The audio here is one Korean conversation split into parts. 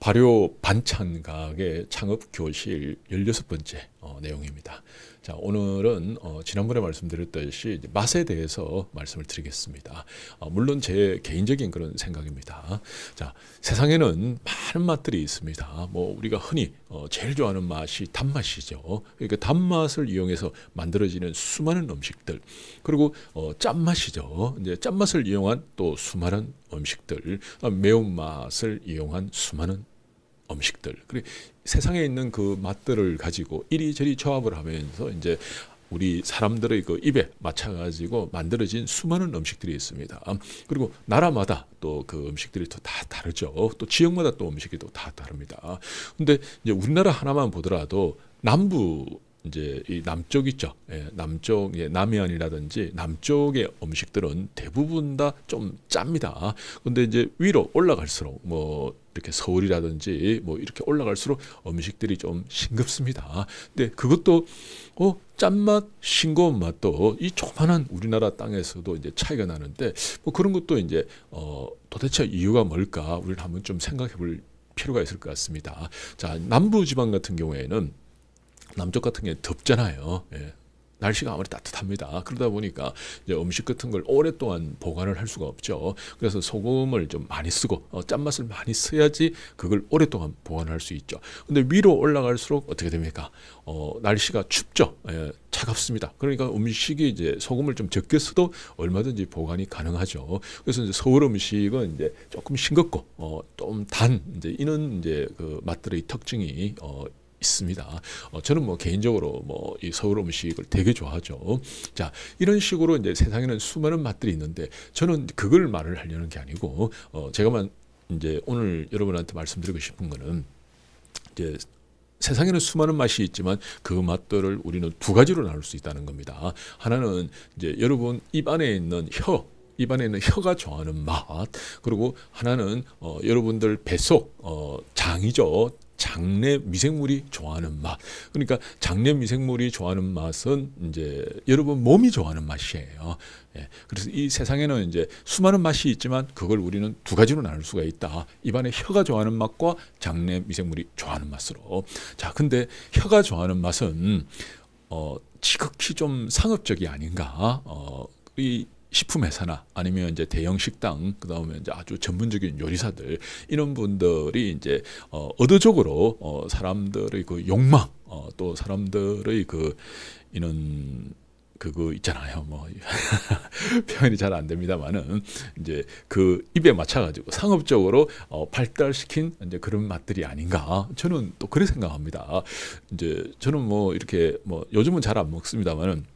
발효 반찬가게 창업 교실 16번째 어, 내용입니다. 자, 오늘은 어, 지난번에 말씀드렸듯이 맛에 대해서 말씀을 드리겠습니다. 어, 물론 제 개인적인 그런 생각입니다. 자, 세상에는 많은 맛들이 있습니다. 뭐 우리가 흔히 어, 제일 좋아하는 맛이 단맛이죠. 그러니까 단맛을 이용해서 만들어지는 수많은 음식들. 그리고 어, 짠맛이죠. 이제 짠맛을 이용한 또 수많은 음식들, 아, 매운맛을 이용한 수많은 음식들 그리고 세상에 있는 그 맛들을 가지고 이리저리 조합을 하면서 이제 우리 사람들의 그 입에 맞춰가지고 만들어진 수많은 음식들이 있습니다. 음, 그리고 나라마다 또 그 음식들이 또 다 다르죠. 또 지역마다 또 음식이 또 다 다릅니다. 근데 이제 우리나라 하나만 보더라도 남부 이제 이 남쪽 있죠. 예, 남쪽 예, 남해안이라든지 남쪽의 음식들은 대부분 다 좀 짭니다. 근데 이제 위로 올라갈수록 뭐 이렇게 서울이라든지 뭐 이렇게 올라갈수록 음식들이 좀 싱겁습니다. 근데 그것도 어 짠맛, 싱거운 맛도 이 조만한 그 우리나라 땅에서도 이제 차이가 나는데 뭐 그런 것도 이제 어 도대체 이유가 뭘까 우리는 한번 좀 생각해 볼 필요가 있을 것 같습니다. 자, 남부 지방 같은 경우에는 남쪽 같은 게 덥잖아요. 예. 날씨가 아무리 따뜻합니다. 그러다 보니까 이제 음식 같은 걸 오랫동안 보관을 할 수가 없죠. 그래서 소금을 좀 많이 쓰고 어, 짠맛을 많이 써야지 그걸 오랫동안 보관할 수 있죠. 근데 위로 올라갈수록 어떻게 됩니까? 어, 날씨가 춥죠. 예, 차갑습니다. 그러니까 음식이 이제 소금을 좀 적게 써도 얼마든지 보관이 가능하죠. 그래서 이제 서울 음식은 이제 조금 싱겁고 어, 좀단 이제 이런 이제 그 맛들의 특징이 어, 있습니다. 어, 저는 뭐 개인적으로 뭐 이 서울 음식을 되게 좋아하죠. 자 이런 식으로 이제 세상에는 수많은 맛들이 있는데 저는 그걸 말을 하려는 게 아니고 어, 제가만 이제 오늘 여러분한테 말씀드리고 싶은 거는 이제 세상에는 수많은 맛이 있지만 그 맛들을 우리는 두 가지로 나눌 수 있다는 겁니다. 하나는 이제 여러분 입 안에 있는 혀 입안에 있는 혀가 좋아하는 맛 그리고 하나는 어, 여러분들 뱃속 어, 장이죠 장내 미생물이 좋아하는 맛. 그러니까 장내 미생물이 좋아하는 맛은 이제 여러분 몸이 좋아하는 맛이에요. 예. 그래서 이 세상에는 이제 수많은 맛이 있지만 그걸 우리는 두 가지로 나눌 수가 있다. 입안에 혀가 좋아하는 맛과 장내 미생물이 좋아하는 맛으로. 자, 근데 혀가 좋아하는 맛은 어 지극히 좀 상업적이 아닌가. 어, 이 식품 회사나 아니면 이제 대형 식당 그다음에 이제 아주 전문적인 요리사들 이런 분들이 이제 어 의도적으로 어 사람들의 그 욕망 어또 사람들의 그 이런 그거 있잖아요. 뭐 표현이 잘 안 됩니다만은 이제 그 입에 맞춰가지고 상업적으로 어, 발달시킨 이제 그런 맛들이 아닌가. 저는 또 그렇게 생각합니다. 이제 저는 뭐 이렇게 뭐 요즘은 잘 안 먹습니다만은.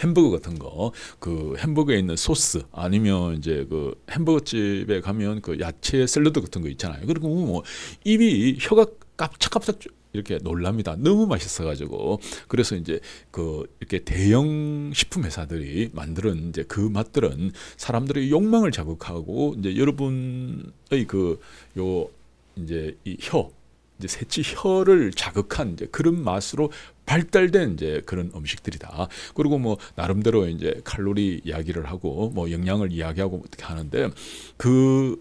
햄버거 같은 거그 햄버거에 있는 소스 아니면 이제 그 햄버거 집에 가면 그 야채 샐러드 같은 거 있잖아요. 그리고 뭐 입이 혀가 깝짝깝짝 이렇게 놀랍니다. 너무 맛있어가지고 그래서 이제 그 이렇게 대형 식품 회사들이 만드는 이제 그 맛들은 사람들의 욕망을 자극하고 이제 여러분의 그 요 이제 이혀 이제 새치 혀를 자극한 이제 그런 맛으로 발달된 이제 그런 음식들이다. 그리고 뭐 나름대로 이제 칼로리 이야기를 하고 뭐 영양을 이야기하고 어떻게 하는데 그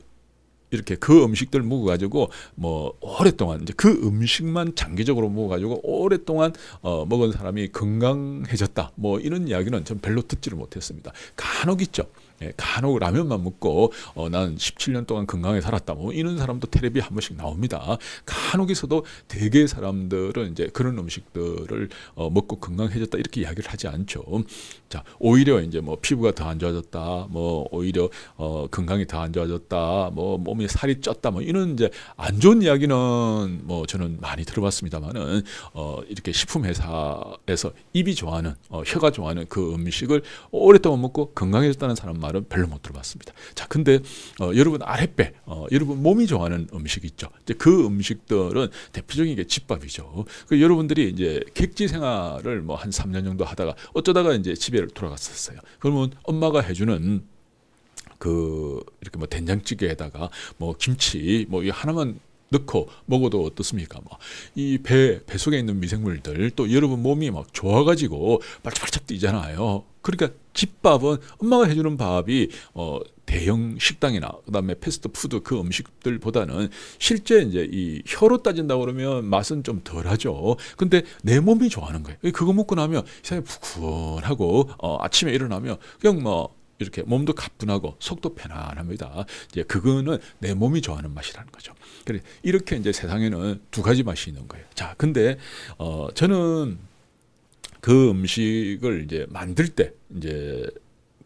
이렇게 그 음식들 먹어가지고 뭐 오랫동안 이제 그 음식만 장기적으로 먹어가지고 오랫동안 어, 먹은 사람이 건강해졌다 뭐 이런 이야기는 전 별로 듣지를 못했습니다. 간혹 있죠. 예, 간혹 라면만 먹고 어, 난 17년 동안 건강하게 살았다 뭐 이런 사람도 텔레비 한 번씩 나옵니다. 간혹에서도 대개 사람들은 이제 그런 음식들을 어, 먹고 건강해졌다 이렇게 이야기를 하지 않죠. 자 오히려 이제 뭐 피부가 더 안 좋아졌다, 뭐 오히려 어, 건강이 더 안 좋아졌다, 뭐 몸에 살이 쪘다 뭐 이런 이제 안 좋은 이야기는 뭐 저는 많이 들어봤습니다만은 어, 이렇게 식품 회사에서 입이 좋아하는 어, 혀가 좋아하는 그 음식을 오랫동안 먹고 건강해졌다는 사람 말은 별로 못 들어봤습니다. 자, 근데 어, 여러분 아랫배, 어, 여러분 몸이 좋아하는 음식 있죠. 이제 그 음식들은 대표적인 게 집밥이죠. 그 여러분들이 이제 객지 생활을 뭐한 3년 정도 하다가 어쩌다가 이제 집에 돌아갔었어요. 그러면 엄마가 해주는 그 이렇게 뭐 된장찌개에다가 뭐 김치 뭐이 하나만 넣고 먹어도 어떻습니까? 뭐 이배배 속에 있는 미생물들 또 여러분 몸이 막 좋아가지고 발짝발짝 뛰잖아요. 그러니까 집밥은 엄마가 해주는 밥이 어 대형 식당이나 그다음에 패스트푸드 그 음식들보다는 실제 이제 이 혀로 따진다 그러면 맛은 좀 덜하죠. 근데 내 몸이 좋아하는 거예요. 그거 먹고 나면 이상하게 근하고어 아침에 일어나면 그냥 뭐 이렇게 몸도 가뿐하고 속도 편안합니다. 이제 그거는 내 몸이 좋아하는 맛이라는 거죠. 그래 이렇게 이제 세상에는 두 가지 맛이 있는 거예요. 자, 근데 어 저는 그 음식을 이제 만들 때 이제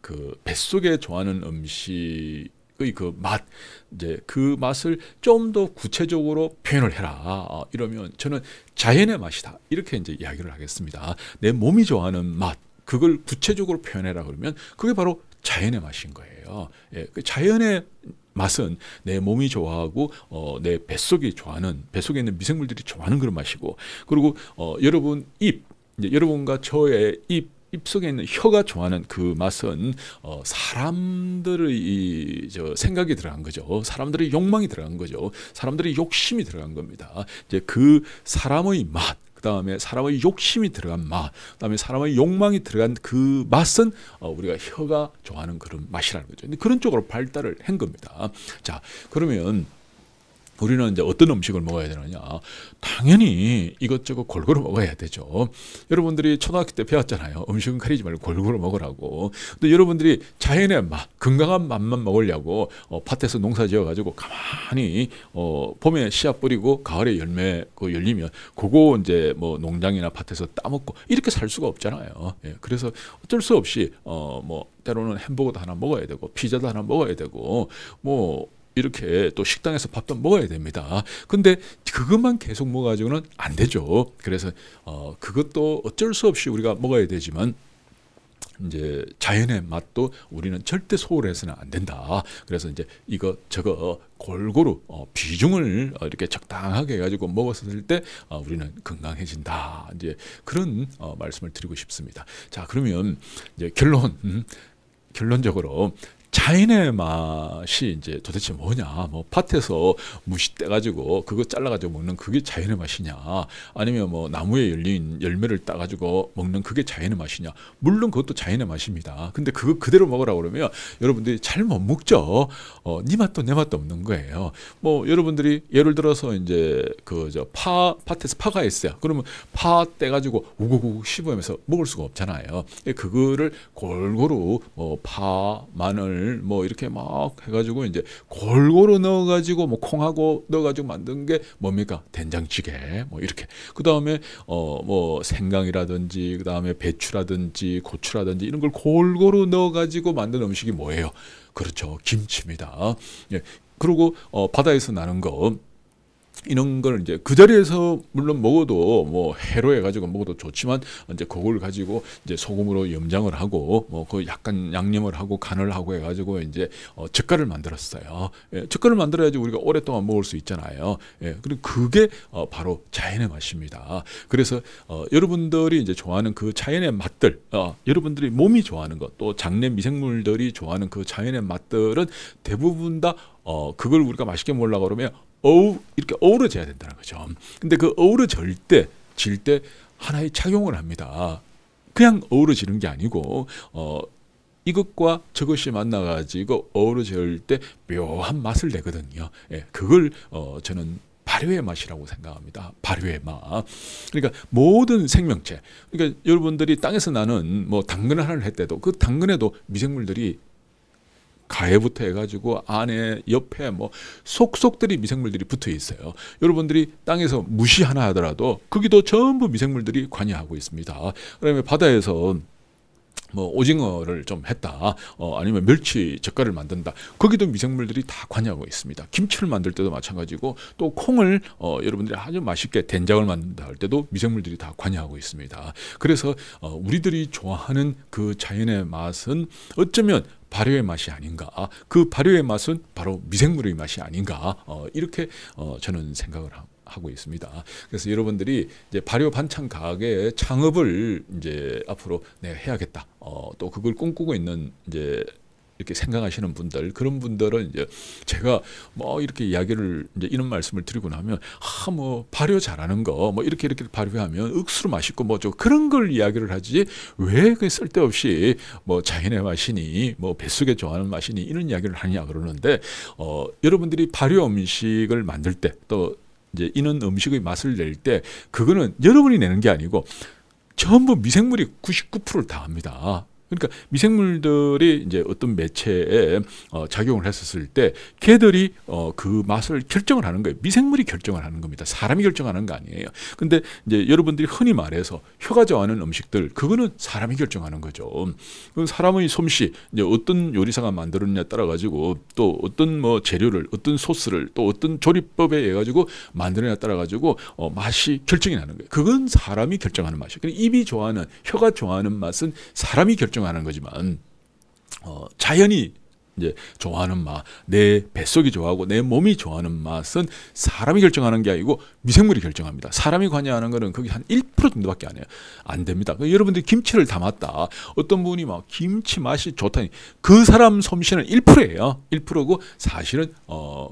그 뱃속에 좋아하는 음식 그 맛, 이제 그 맛을 좀 더 구체적으로 표현을 해라. 아, 아, 이러면 저는 자연의 맛이다. 이렇게 이제 이야기를 하겠습니다. 내 몸이 좋아하는 맛, 그걸 구체적으로 표현해라 그러면 그게 바로 자연의 맛인 거예요. 예, 그 자연의 맛은 내 몸이 좋아하고 어, 내 뱃속이 좋아하는 뱃속에 있는 미생물들이 좋아하는 그런 맛이고 그리고 어, 여러분 입 여러분과 저의 입 입속에 있는 혀가 좋아하는 그 맛은 어, 사람들의 이, 저 생각이 들어간 거죠. 사람들의 욕망이 들어간 거죠. 사람들의 욕심이 들어간 겁니다. 이제 그 사람의 맛그 다음에 사람의 욕심이 들어간 맛, 그 다음에 사람의 욕망이 들어간 그 맛은 어, 우리가 혀가 좋아하는 그런 맛이라는 거죠. 그런 쪽으로 발달을 한 겁니다. 자, 그러면 우리는 이제 어떤 음식을 먹어야 되느냐. 당연히 이것저것 골고루 먹어야 되죠. 여러분들이 초등학교 때 배웠잖아요. 음식은 가리지 말고 골고루 먹으라고. 근 여러분들이 자연의 맛, 건강한 맛만 먹으려고 어, 밭에서 농사 지어가지고 가만히 어, 봄에 씨앗 뿌리고 가을에 열매 그 열리면 그거 이제 뭐 농장이나 밭에서 따먹고 이렇게 살 수가 없잖아요. 예, 그래서 어쩔 수 없이 어, 뭐 때로는 햄버거도 하나 먹어야 되고 피자도 하나 먹어야 되고 뭐 이렇게 또 식당에서 밥도 먹어야 됩니다. 근데 그것만 계속 먹어가지고는 안 되죠. 그래서 어, 그것도 어쩔 수 없이 우리가 먹어야 되지만 이제 자연의 맛도 우리는 절대 소홀해서는 안 된다. 그래서 이제 이거 저거 골고루 어, 비중을 어, 이렇게 적당하게 해가지고 먹었을 때 어, 우리는 건강해진다. 이제 그런 어, 말씀을 드리고 싶습니다. 자 그러면 이제 결론 음, 결론적으로 자연의 맛이 이제 도대체 뭐냐? 뭐 밭에서 무시 떼가지고 그거 잘라가지고 먹는 그게 자연의 맛이냐? 아니면 뭐 나무에 열린 열매를 따가지고 먹는 그게 자연의 맛이냐? 물론 그것도 자연의 맛입니다. 근데 그거 그대로 먹으라 고 그러면 여러분들이 잘못 먹죠. 어, 네 맛도 내 맛도 없는 거예요. 뭐 여러분들이 예를 들어서 이제 그 저파 밭에서 파가 있어요. 그러면 파 떼가지고 우구구 씹으면서 먹을 수가 없잖아요. 그거를 골고루 뭐파 마늘 뭐 이렇게 막 해가지고 이제 골고루 넣어가지고 뭐 콩하고 넣어가지고 만든 게 뭡니까 된장찌개 뭐 이렇게 그 다음에 어 뭐 생강이라든지 그 다음에 배추라든지 고추라든지 이런 걸 골고루 넣어가지고 만든 음식이 뭐예요? 그렇죠 김치입니다. 예. 그리고 어 바다에서 나는 거 이런 걸 이제 그 자리에서 물론 먹어도 뭐 해로해 가지고 먹어도 좋지만 이제 그걸 가지고 이제 소금으로 염장을 하고 뭐 그 약간 양념을 하고 간을 하고 해 가지고 이제 어 젓갈을 만들었어요. 예, 젓갈을 만들어야지 우리가 오랫동안 먹을 수 있잖아요. 예, 그리고 그게 어 바로 자연의 맛입니다. 그래서 어 여러분들이 이제 좋아하는 그 자연의 맛들, 어 여러분들이 몸이 좋아하는 것, 또 장내 미생물들이 좋아하는 그 자연의 맛들은 대부분 다 어, 그걸 우리가 맛있게 먹으려고 그러면 어우 이렇게 어우러져야 된다는 거죠. 근데 그 어우러질 때질 때 하나의 착용을 합니다. 그냥 어우러지는 게 아니고 어 이것과 저것이 만나가지고 어우러질 때 묘한 맛을 내거든요. 예, 그걸 어 저는 발효의 맛이라고 생각합니다. 발효의 맛. 그러니까 모든 생명체. 그러니까 여러분들이 땅에서 나는 뭐 당근 하나를 했대도 그 당근에도 미생물들이 가해부터 해가지고 안에 옆에 뭐 속속들이 미생물들이 붙어 있어요. 여러분들이 땅에서 무시 하나 하더라도 거기도 전부 미생물들이 관여하고 있습니다. 그다음에 바다에서 뭐 오징어를 좀 했다 어, 아니면 멸치 젓갈을 만든다 거기도 미생물들이 다 관여하고 있습니다 김치를 만들 때도 마찬가지고 또 콩을 어, 여러분들이 아주 맛있게 된장을 만든다 할 때도 미생물들이 다 관여하고 있습니다 그래서 어, 우리들이 좋아하는 그 자연의 맛은 어쩌면 발효의 맛이 아닌가 그 발효의 맛은 바로 미생물의 맛이 아닌가 어, 이렇게 어, 저는 생각을 하고 하고 있습니다. 그래서 여러분들이 이제 발효 반찬 가게의 창업을 이제 앞으로 내가 네, 해야겠다. 어, 또 그걸 꿈꾸고 있는 이제 이렇게 생각하시는 분들 그런 분들은 이제 제가 뭐 이렇게 이야기를 이제 이런 말씀을 드리고 나면 아 뭐 발효 잘하는 거뭐 이렇게 이렇게 발효하면 억수로 맛있고 뭐 저 그런 걸 이야기를 하지 왜 그 쓸데없이 뭐 자연의 맛이니 뭐 뱃속에 좋아하는 맛이니 이런 이야기를 하냐 그러는데 어 여러분들이 발효 음식을 만들 때또 이제 이런 음식의 맛을 낼 때 그거는 여러분이 내는 게 아니고 전부 미생물이 99%를 다 합니다. 그러니까 미생물들이 이제 어떤 매체에 어, 작용을 했었을 때개들이 어, 그 맛을 결정을 하는 거예요. 미생물이 결정을 하는 겁니다. 사람이 결정하는 거 아니에요. 근데 이제 여러분들이 흔히 말해서 혀가 좋아하는 음식들 그거는 사람이 결정하는 거죠. 그 사람의 솜씨 이제 어떤 요리사가 만들었느냐 따라 가지고 또 어떤 뭐 재료를 어떤 소스를 또 어떤 조리법에 의해 가지고 만들어냐 따라 가지고 어, 맛이 결정이 나는 거예요. 그건 사람이 결정하는 맛이에요. 입이 좋아하는 혀가 좋아하는 맛은 사람이 결정 집하는 거지만 어, 자연이 이제 좋아하는 맛, 내 뱃속이 좋아하고 내 몸이 좋아하는 맛은 사람이 결정하는 게 아니고 미생물이 결정합니다. 사람이 관여하는 거는 거기 한1% 정도밖에 안 해요. 안 됩니다. 그 여러분들 김치를 담았다. 어떤 분이 막 김치 맛이 좋다니 그 사람 솜씨는 1%예요. 1%고 사실은 어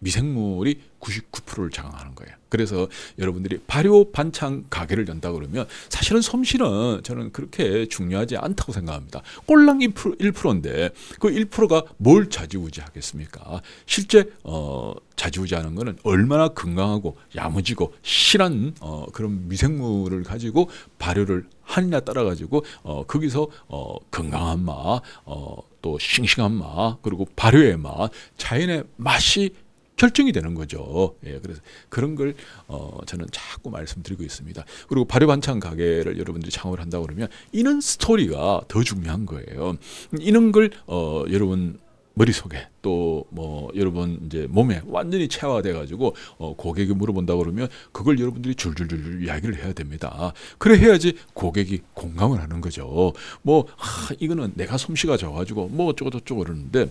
미생물이 99%를 장악하는 거예요. 그래서 여러분들이 발효 반찬 가게를 연다 그러면 사실은 솜씨는 저는 그렇게 중요하지 않다고 생각합니다. 꼴랑 1%, 인데그 1%가 뭘 자지우지 하겠습니까? 실제 어, 자지우지하는 것은 얼마나 건강하고 야무지고 실한 어, 그런 미생물을 가지고 발효를 하느냐 따라 가지고 어, 거기서 어, 건강한 맛, 어, 또 싱싱한 맛, 그리고 발효의 맛, 자연의 맛이 결정이 되는 거죠. 예, 그래서 그런 걸 어, 저는 자꾸 말씀드리고 있습니다. 그리고 발효 반찬 가게를 여러분들이 창업을 한다 그러면 이런 스토리가 더 중요한 거예요. 이런 걸 어, 여러분 머릿속에 또 뭐 여러분 이제 몸에 완전히 체화돼 가지고 어 고객이 물어본다 그러면 그걸 여러분들이 줄줄줄 이야기를 해야 됩니다. 그래 해야지 고객이 공감을 하는 거죠. 뭐 아, 이거는 내가 솜씨가 져 가지고 뭐 어쩌고 저쩌고 그러는데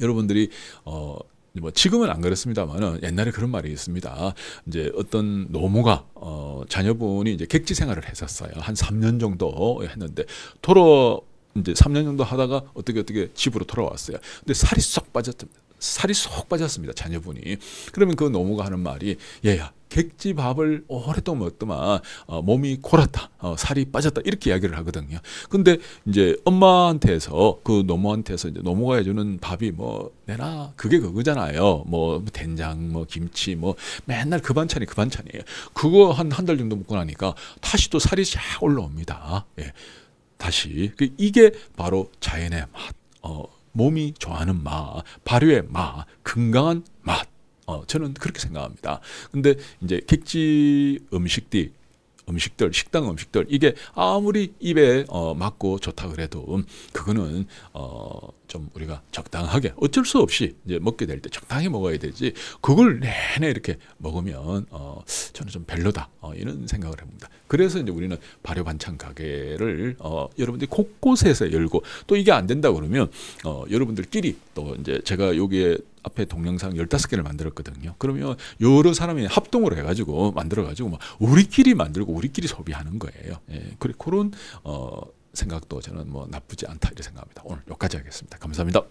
여러분들이 어뭐 지금은 안 그렇습니다만은 옛날에 그런 말이 있습니다. 이제 어떤 노모가 어 자녀분이 이제 객지 생활을 했었어요. 한 3년 정도 했는데 돌아 이제 3년 정도 하다가 어떻게 어떻게 집으로 돌아왔어요. 근데 살이 쏙 빠졌답니다. 살이 쏙 빠졌습니다. 자녀분이. 그러면 그 노모가 하는 말이 얘야 객지밥을 오랫동안 먹더만 어, 몸이 골았다 어, 살이 빠졌다 이렇게 이야기를 하거든요 근데 이제 엄마한테서 그 노모한테서 이제 노모가 해주는 밥이 뭐 내나 그게 그거잖아요 뭐, 뭐 된장 뭐 김치 뭐 맨날 그 반찬이 그 반찬이에요 그거 한 한 달 정도 먹고 나니까 다시 또 살이 쫙 올라옵니다 예 다시 그 이게 바로 자연의 맛 어, 몸이 좋아하는 맛, 발효의 맛, 건강한 맛. 어, 저는 그렇게 생각합니다. 근데 이제 객지 음식들 음식들, 식당 음식들 이게 아무리 입에 어, 맞고 좋다 그래도 음, 그거는 어, 좀 우리가 적당하게 어쩔 수 없이 이제 먹게 될 때 적당히 먹어야 되지 그걸 내내 이렇게 먹으면 어, 저는 좀 별로다 어, 이런 생각을 해봅니다. 그래서 이제 우리는 발효 반찬 가게를 어, 여러분들이 곳곳에서 열고 또 이게 안 된다 그러면 어, 여러분들끼리 또 이제 제가 여기에 앞에 동영상 15개를 만들었거든요. 그러면 여러 사람이 합동을 해가지고 만들어가지고 막 우리끼리 만들고 우리끼리 소비하는 거예요. 예, 그런 어, 생각도 저는 뭐 나쁘지 않다 이렇게 생각합니다. 오늘 여기까지 하겠습니다. 감사합니다.